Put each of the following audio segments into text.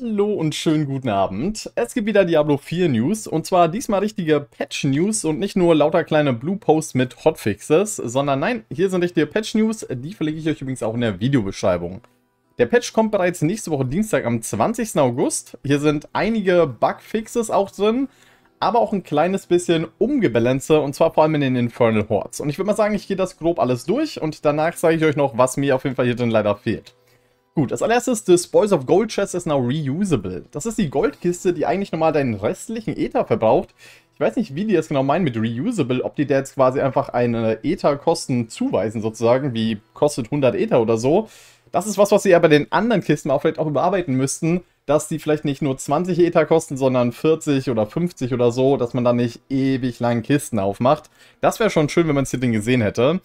Hallo und schönen guten Abend. Es gibt wieder Diablo 4 News und zwar diesmal richtige Patch News und nicht nur lauter kleine Blue Posts mit Hotfixes, sondern nein, hier sind richtige Patch News, die verlinke ich euch übrigens auch in der Videobeschreibung. Der Patch kommt bereits nächste Woche Dienstag am 20. August. Hier sind einige Bugfixes auch drin, aber auch ein kleines bisschen Umgebalance und zwar vor allem in den Infernal Hordes. Und ich würde mal sagen, ich gehe das grob alles durch und danach zeige ich euch noch, was mir auf jeden Fall hier drin leider fehlt. Gut, als allererstes, the Spoils of Gold Chest is now reusable. Das ist die Goldkiste, die eigentlich nochmal deinen restlichen Ether verbraucht. Ich weiß nicht, wie die das genau meinen mit reusable, ob die da jetzt quasi einfach eine Ether-Kosten zuweisen sozusagen, wie kostet 100 Ether oder so. Das ist was, was sie ja bei den anderen Kisten auch vielleicht auch überarbeiten müssten, dass die vielleicht nicht nur 20 Ether kosten, sondern 40 oder 50 oder so, dass man da nicht ewig lang Kisten aufmacht. Das wäre schon schön, wenn man es hier denn gesehen hätte.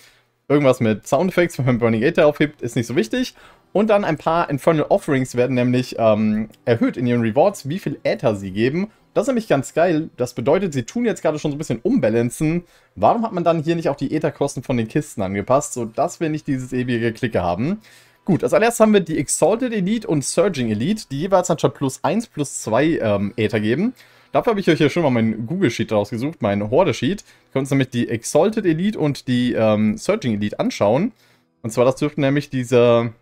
Irgendwas mit Soundeffects, wenn man Burning Gator aufhebt, ist nicht so wichtig. Und dann ein paar Infernal Offerings werden nämlich ähm, erhöht in ihren Rewards, wie viel Äther sie geben. Das ist nämlich ganz geil. Das bedeutet, sie tun jetzt gerade schon so ein bisschen umbalancen. Warum hat man dann hier nicht auch die Ätherkosten von den Kisten angepasst, sodass wir nicht dieses ewige Klicke haben? Gut, als allererstes haben wir die Exalted Elite und Surging Elite, die jeweils anstatt plus 1, plus 2 ähm, Äther geben. Dafür habe ich euch ja schon mal meinen Google-Sheet rausgesucht, meinen Horde-Sheet. Wir können uns nämlich die Exalted Elite und die ähm, Searching Elite anschauen. Und zwar, das dürften nämlich diese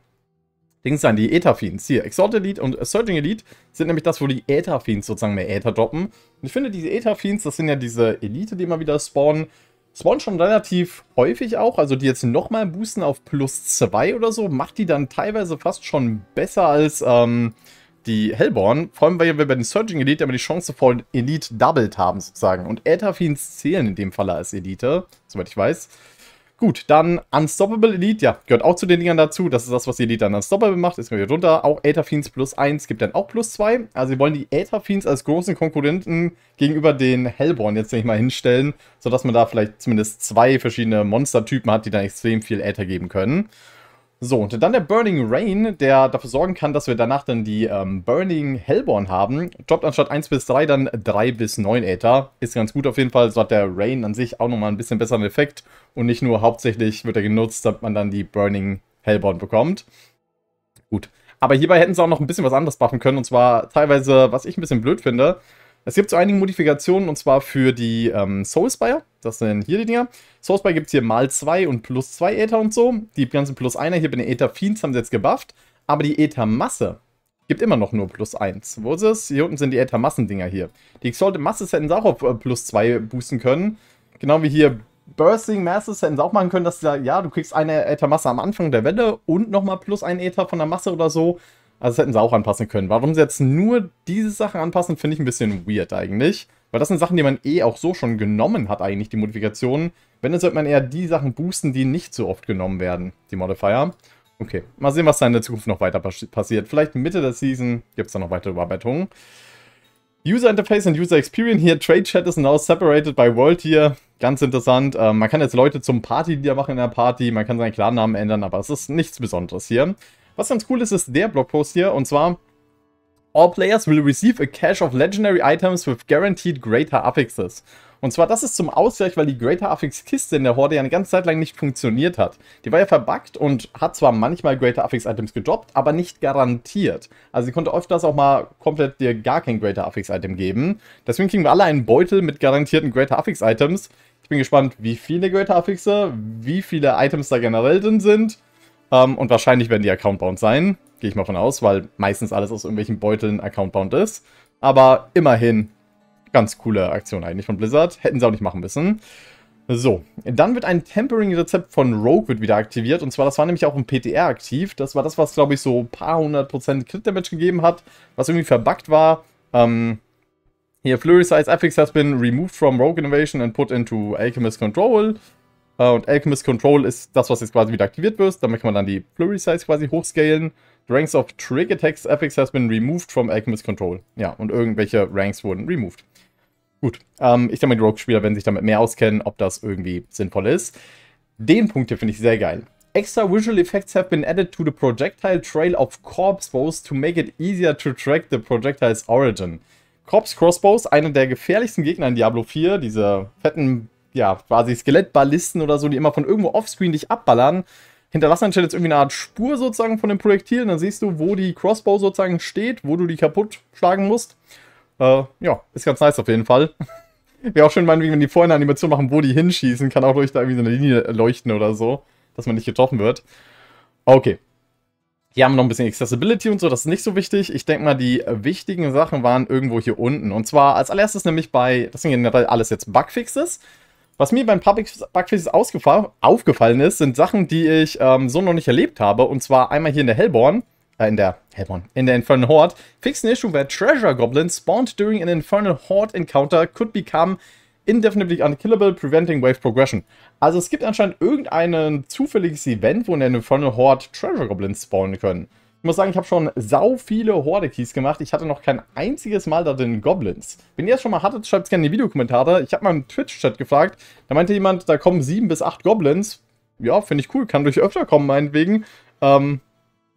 Dings sein, die Ätherfiends. Hier, Exalted Elite und äh, Searching Elite sind nämlich das, wo die Ätherfiends sozusagen mehr Äther droppen. Und ich finde, diese Ätherfiends, das sind ja diese Elite, die immer wieder spawnen, spawnen schon relativ häufig auch, also die jetzt nochmal boosten auf plus 2 oder so, macht die dann teilweise fast schon besser als, ähm, die Hellborn, vor allem weil wir bei den Surging Elite immer die Chance von Elite doubled haben sozusagen. Und Ätherfiends zählen in dem Falle als Elite, soweit ich weiß. Gut, dann Unstoppable Elite, ja, gehört auch zu den Dingern dazu. Das ist das, was die Elite dann Unstoppable macht. Ist mir wieder runter. Auch Ätherfiends plus 1 gibt dann auch plus 2. Also sie wollen die Ätherfiends als großen Konkurrenten gegenüber den Hellborn jetzt nicht mal hinstellen, sodass man da vielleicht zumindest zwei verschiedene Monstertypen hat, die dann extrem viel Äther geben können. So, und dann der Burning Rain, der dafür sorgen kann, dass wir danach dann die ähm, Burning Hellborn haben. Droppt anstatt 1 bis 3 dann 3 bis 9 Äther. Ist ganz gut auf jeden Fall. So hat der Rain an sich auch nochmal ein bisschen besseren Effekt. Und nicht nur hauptsächlich wird er genutzt, damit man dann die Burning Hellborn bekommt. Gut. Aber hierbei hätten sie auch noch ein bisschen was anderes machen können. Und zwar teilweise, was ich ein bisschen blöd finde. Es gibt so einige Modifikationen, und zwar für die ähm, Soulspire. Das sind hier die Dinger. Source gibt es hier mal 2 und plus 2 Äther und so. Die ganzen plus 1er hier bei den Äther Fiends haben sie jetzt gebufft. Aber die Äthermasse gibt immer noch nur plus 1. Wo ist es? Hier unten sind die Äthermassendinger hier. Die Exalted Masses hätten sie auch auf äh, plus 2 boosten können. Genau wie hier Bursting Masses hätten sie auch machen können, dass sie, ja, du kriegst eine Äthermasse am Anfang der Welle und nochmal plus 1 Äther von der Masse oder so. Also das hätten sie auch anpassen können. Warum sie jetzt nur diese Sachen anpassen, finde ich ein bisschen weird eigentlich. Weil das sind Sachen, die man eh auch so schon genommen hat eigentlich, die Modifikationen. Wenn, dann sollte man eher die Sachen boosten, die nicht so oft genommen werden, die Modifier. Okay, mal sehen, was da in der Zukunft noch weiter passiert. Vielleicht Mitte der Season gibt es da noch weitere Überarbeitungen. User Interface und User Experience hier. Trade Chat ist now separated by World hier. Ganz interessant. Ähm, man kann jetzt Leute zum party Partyleader machen in der Party. Man kann seinen Klarnamen ändern, aber es ist nichts Besonderes hier. Was ganz cool ist, ist der Blogpost hier. Und zwar All players will receive a cache of legendary items with guaranteed greater affixes. Und zwar das ist zum Ausgleich, weil die Greater Affix Kiste in der Horde ja eine ganze Zeit lang nicht funktioniert hat. Die war ja verbuggt und hat zwar manchmal Greater Affix Items gedroppt, aber nicht garantiert. Also sie konnte öfters auch mal komplett dir gar kein Greater Affix Item geben. Deswegen kriegen wir alle einen Beutel mit garantierten Greater Affix Items. Ich bin gespannt, wie viele Greater Affixe, wie viele Items da generell drin sind. Ähm, und wahrscheinlich werden die Account-Bound sein gehe ich mal von aus, weil meistens alles aus irgendwelchen Beuteln Account-Bound ist. Aber immerhin ganz coole Aktion eigentlich von Blizzard. Hätten sie auch nicht machen müssen. So, dann wird ein Tempering-Rezept von Rogue wird wieder aktiviert. Und zwar, das war nämlich auch im PTR aktiv. Das war das, was, glaube ich, so ein paar hundert Prozent Crit-Damage gegeben hat, was irgendwie verbuggt war. Ähm, hier, Flurry Size Affix has been removed from Rogue Innovation and put into Alchemist Control. Äh, und Alchemist Control ist das, was jetzt quasi wieder aktiviert wird. Damit kann man dann die Flurry Size quasi hochscalen. The ranks of Trick Attacks Epics has been removed from Alchemist Control. Ja, und irgendwelche Ranks wurden removed. Gut, ähm, ich denke mal, die Rogue-Spieler werden sich damit mehr auskennen, ob das irgendwie sinnvoll ist. Den Punkt hier finde ich sehr geil. Extra visual effects have been added to the projectile trail of corpse bows to make it easier to track the projectile's origin. Corpse Crossbows, einer der gefährlichsten Gegner in Diablo 4, diese fetten ja, quasi Skelettballisten oder so, die immer von irgendwo offscreen dich abballern, hinterlassen anstatt jetzt irgendwie eine Art Spur sozusagen von den Projektilen. Dann siehst du, wo die Crossbow sozusagen steht, wo du die kaputt schlagen musst. Äh, ja, ist ganz nice auf jeden Fall. Wäre auch schön, meinetwegen, wenn die vorher eine Animation machen, wo die hinschießen, kann auch durch da irgendwie so eine Linie leuchten oder so, dass man nicht getroffen wird. Okay. Hier haben wir noch ein bisschen Accessibility und so, das ist nicht so wichtig. Ich denke mal, die wichtigen Sachen waren irgendwo hier unten. Und zwar als allererstes nämlich bei, das sind generell alles jetzt Bugfixes. Was mir beim Public Bugquiz aufgefallen ist, sind Sachen, die ich ähm, so noch nicht erlebt habe. Und zwar einmal hier in der Hellborn, äh, in der Hellborn, in der Infernal Horde. Fix an issue where treasure goblins spawned during an Infernal Horde encounter could become indefinitely unkillable, preventing wave progression. Also es gibt anscheinend irgendein zufälliges Event, wo in der Infernal Horde Treasure Goblins spawnen können. Ich muss sagen, ich habe schon sau viele Horde-Keys gemacht. Ich hatte noch kein einziges Mal da drin Goblins. Wenn ihr das schon mal hattet, schreibt es gerne in die Videokommentare. Ich habe mal im Twitch-Chat gefragt. Da meinte jemand, da kommen sieben bis acht Goblins. Ja, finde ich cool. Kann durch öfter kommen, meinetwegen. Ähm,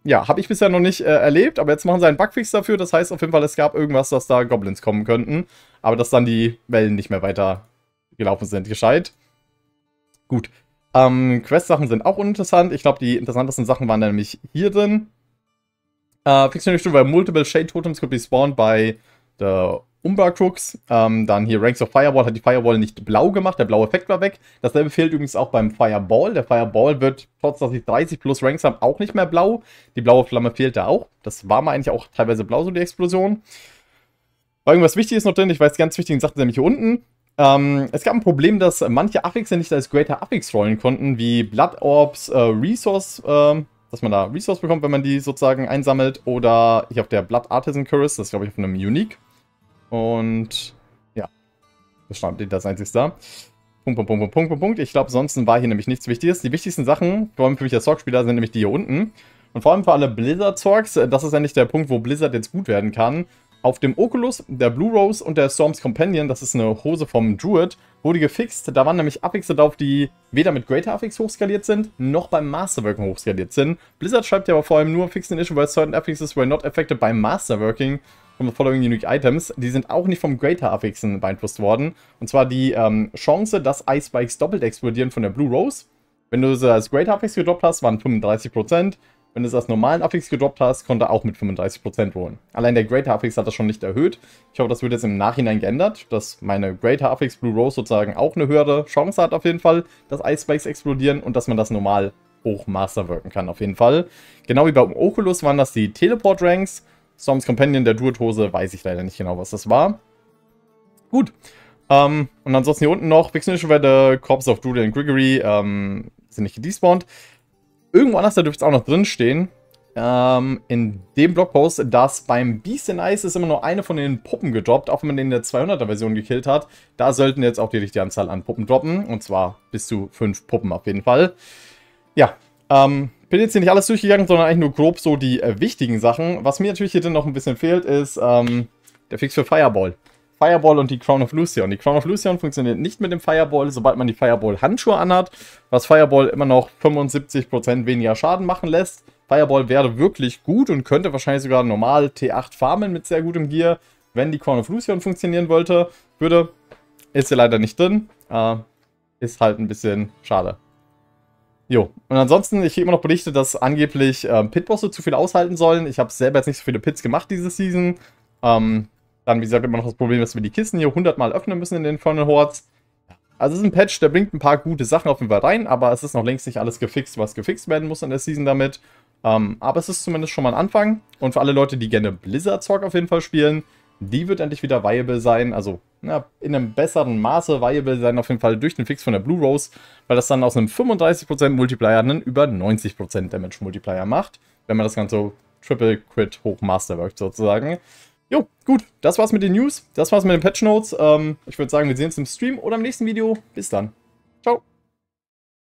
ja, habe ich bisher noch nicht äh, erlebt. Aber jetzt machen sie einen Bugfix dafür. Das heißt auf jeden Fall, es gab irgendwas, dass da Goblins kommen könnten. Aber dass dann die Wellen nicht mehr weiter gelaufen sind. Gescheit. Gut. Ähm, Quest-Sachen sind auch uninteressant. Ich glaube, die interessantesten Sachen waren nämlich hier drin. Uh, äh, Fixed Generation, multiple Shade Totems could be spawned by the Umbra Crooks. Um, ähm, dann hier Ranks of Firewall hat die Firewall nicht blau gemacht, der blaue Effekt war weg. Dasselbe fehlt übrigens auch beim Fireball. Der Fireball wird, trotz dass ich 30 plus Ranks habe, auch nicht mehr blau. Die blaue Flamme fehlt da auch. Das war mal eigentlich auch teilweise blau, so die Explosion. War irgendwas Wichtiges noch drin? Ich weiß, die ganz wichtigen Sachen nämlich hier unten. Ähm, es gab ein Problem, dass manche Affixe nicht als Greater Affix rollen konnten, wie Blood Orbs, äh, Resource, äh, dass man da Resource bekommt, wenn man die sozusagen einsammelt. Oder hier auf der Blood Artisan Curse, das ist glaube ich auf einem Unique. Und ja, das stand das einzige da. Punkt, Punkt, Punkt, Punkt, Punkt, Punkt. Ich glaube, ansonsten war hier nämlich nichts Wichtiges. Die wichtigsten Sachen, vor allem für mich als Zorg-Spieler, sind nämlich die hier unten. Und vor allem für alle Blizzard-Zorgs, äh, das ist eigentlich der Punkt, wo Blizzard jetzt gut werden kann. Auf dem Oculus, der Blue Rose und der Storm's Companion, das ist eine Hose vom Druid, wurde gefixt. Da waren nämlich Affixe drauf, die weder mit Greater Affix hochskaliert sind, noch beim Masterworking hochskaliert sind. Blizzard schreibt ja aber vor allem nur Fixed Initial, weil certain Affixes were not affected by Masterworking from the following unique items. Die sind auch nicht vom Greater Affixen beeinflusst worden. Und zwar die ähm, Chance, dass Ice Spikes doppelt explodieren von der Blue Rose. Wenn du sie als Greater Affix gedroppt hast, waren 35%. Wenn du es als normalen Affix gedroppt hast, konnte er auch mit 35% rollen. Allein der Greater Affix hat das schon nicht erhöht. Ich hoffe, das wird jetzt im Nachhinein geändert, dass meine Greater Affix Blue Rose sozusagen auch eine höhere Chance hat auf jeden Fall, dass Ice Spikes explodieren und dass man das normal hoch Master wirken kann auf jeden Fall. Genau wie beim Oculus waren das die Teleport Ranks. Storms Companion der Duot-Hose weiß ich leider nicht genau, was das war. Gut. Ähm, und ansonsten hier unten noch, Vaccination Werte, Corps of Doodle und Grigory ähm, sind nicht gedespawnt irgendwo anders, da dürfte es auch noch drinstehen, ähm, in dem Blogpost, dass beim Beast in Ice ist immer nur eine von den Puppen gedroppt, auch wenn man den in der 200er-Version gekillt hat. Da sollten jetzt auch die richtige Anzahl an Puppen droppen, und zwar bis zu fünf Puppen auf jeden Fall. Ja, ähm, bin jetzt hier nicht alles durchgegangen, sondern eigentlich nur grob so die äh, wichtigen Sachen. Was mir natürlich hier drin noch ein bisschen fehlt, ist ähm, der Fix für Fireball. Fireball und die Crown of Lucian. Die Crown of Lucian funktioniert nicht mit dem Fireball, sobald man die Fireball-Handschuhe anhat, was Fireball immer noch 75% weniger Schaden machen lässt. Fireball wäre wirklich gut und könnte wahrscheinlich sogar normal T8 farmen mit sehr gutem Gear, wenn die Crown of Lucian funktionieren wollte, würde. Ist hier leider nicht drin. Äh, ist halt ein bisschen schade. Jo, und ansonsten, ich habe immer noch Berichte, dass angeblich ähm, Pitbosse zu viel aushalten sollen. Ich habe selber jetzt nicht so viele Pits gemacht diese Season. Ähm, dann, wie gesagt, immer noch das Problem, dass wir die Kisten hier 100 Mal öffnen müssen in den Funnel Hordes. Also es ist ein Patch, der bringt ein paar gute Sachen auf jeden Fall rein, aber es ist noch längst nicht alles gefixt, was gefixt werden muss in der Season damit. Ähm, aber es ist zumindest schon mal ein Anfang. Und für alle Leute, die gerne Blizzard Zork auf jeden Fall spielen, die wird endlich wieder viable sein. Also na, in einem besseren Maße viable sein auf jeden Fall durch den Fix von der Blue Rose, weil das dann aus einem 35% Multiplier einen über 90% Damage Multiplier macht, wenn man das Ganze Triple Crit hoch Masterwork sozusagen. Jo, gut, das war's mit den News, das war's mit den Patch Notes. Ähm, ich würde sagen, wir sehen uns im Stream oder im nächsten Video. Bis dann. Ciao.